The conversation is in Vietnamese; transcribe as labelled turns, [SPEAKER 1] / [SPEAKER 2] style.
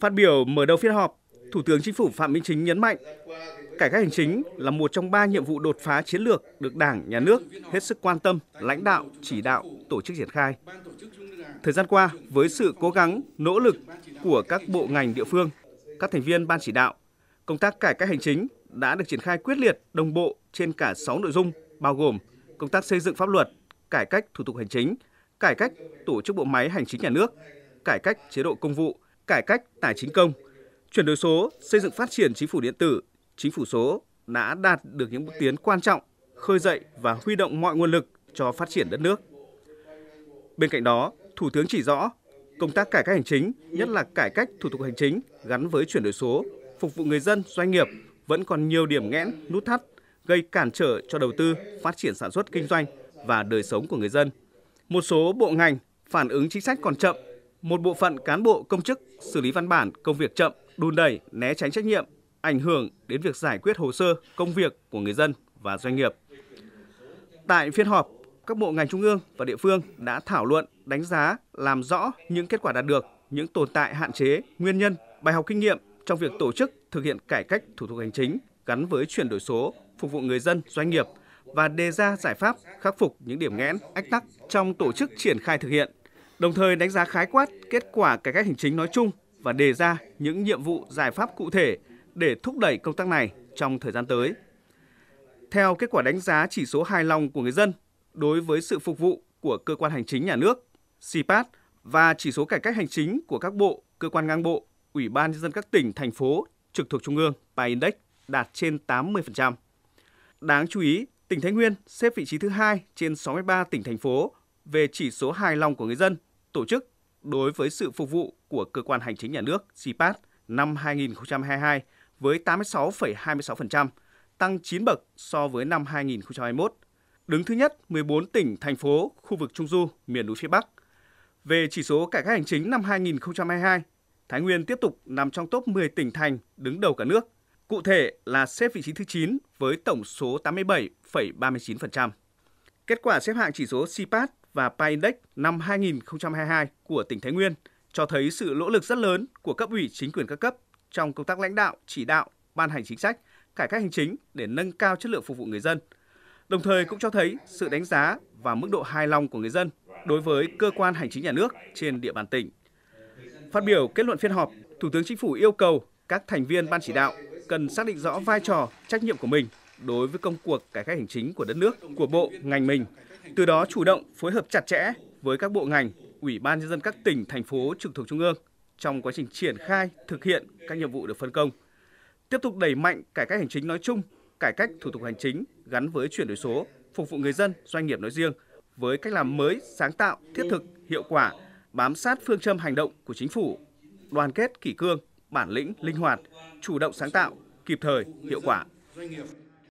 [SPEAKER 1] Phát biểu mở đầu phiên họp, Thủ tướng Chính phủ Phạm Minh Chính nhấn mạnh, cải cách hành chính là một trong ba nhiệm vụ đột phá chiến lược được Đảng, Nhà nước hết sức quan tâm, lãnh đạo, chỉ đạo, tổ chức triển khai. Thời gian qua, với sự cố gắng, nỗ lực của các bộ ngành địa phương, các thành viên ban chỉ đạo, công tác cải cách hành chính đã được triển khai quyết liệt, đồng bộ trên cả 6 nội dung, bao gồm công tác xây dựng pháp luật, cải cách thủ tục hành chính, cải cách tổ chức bộ máy hành chính nhà nước, cải cách chế độ công vụ, cải cách tài chính công, chuyển đổi số, xây dựng phát triển chính phủ điện tử, chính phủ số đã đạt được những bước tiến quan trọng, khơi dậy và huy động mọi nguồn lực cho phát triển đất nước. Bên cạnh đó, Thủ tướng chỉ rõ công tác cải cách hành chính, nhất là cải cách thủ tục hành chính gắn với chuyển đổi số, phục vụ người dân, doanh nghiệp vẫn còn nhiều điểm nghẽn, nút thắt gây cản trở cho đầu tư, phát triển sản xuất kinh doanh và đời sống của người dân. Một số bộ ngành phản ứng chính sách còn chậm một bộ phận cán bộ công chức xử lý văn bản công việc chậm, đùn đẩy, né tránh trách nhiệm, ảnh hưởng đến việc giải quyết hồ sơ, công việc của người dân và doanh nghiệp. Tại phiên họp, các bộ ngành trung ương và địa phương đã thảo luận, đánh giá, làm rõ những kết quả đạt được, những tồn tại hạn chế, nguyên nhân, bài học kinh nghiệm trong việc tổ chức thực hiện cải cách thủ tục hành chính gắn với chuyển đổi số phục vụ người dân, doanh nghiệp và đề ra giải pháp khắc phục những điểm nghẽn, ách tắc trong tổ chức triển khai thực hiện đồng thời đánh giá khái quát kết quả cải cách hành chính nói chung và đề ra những nhiệm vụ giải pháp cụ thể để thúc đẩy công tác này trong thời gian tới. Theo kết quả đánh giá chỉ số hài lòng của người dân đối với sự phục vụ của cơ quan hành chính nhà nước, CPAT và chỉ số cải cách hành chính của các bộ, cơ quan ngang bộ, ủy ban nhân dân các tỉnh, thành phố trực thuộc trung ương, PI Index đạt trên 80%. Đáng chú ý, tỉnh Thái Nguyên xếp vị trí thứ hai trên 63 tỉnh thành phố về chỉ số hài lòng của người dân tổ chức đối với sự phục vụ của cơ quan hành chính nhà nước CPAT năm 2022 với 86,26%, tăng 9 bậc so với năm 2021, đứng thứ nhất 14 tỉnh, thành phố, khu vực Trung Du, miền núi phía Bắc. Về chỉ số cải cách hành chính năm 2022, Thái Nguyên tiếp tục nằm trong top 10 tỉnh thành đứng đầu cả nước, cụ thể là xếp vị trí thứ 9 với tổng số 87,39%. Kết quả xếp hạng chỉ số CPAT và PAINDEX năm 2022 của tỉnh Thái Nguyên cho thấy sự nỗ lực rất lớn của cấp ủy chính quyền các cấp trong công tác lãnh đạo, chỉ đạo, ban hành chính sách, cải cách hành chính để nâng cao chất lượng phục vụ người dân. Đồng thời cũng cho thấy sự đánh giá và mức độ hài lòng của người dân đối với cơ quan hành chính nhà nước trên địa bàn tỉnh. Phát biểu kết luận phiên họp, Thủ tướng Chính phủ yêu cầu các thành viên ban chỉ đạo cần xác định rõ vai trò, trách nhiệm của mình đối với công cuộc cải cách hành chính của đất nước, của bộ, ngành mình. Từ đó chủ động phối hợp chặt chẽ với các bộ ngành, ủy ban nhân dân các tỉnh, thành phố trực thuộc trung ương trong quá trình triển khai, thực hiện các nhiệm vụ được phân công. Tiếp tục đẩy mạnh cải cách hành chính nói chung, cải cách thủ tục hành chính gắn với chuyển đổi số, phục vụ người dân, doanh nghiệp nói riêng với cách làm mới, sáng tạo, thiết thực, hiệu quả, bám sát phương châm hành động của chính phủ, đoàn kết kỷ cương, bản lĩnh, linh hoạt, chủ động sáng tạo, kịp thời, hiệu quả.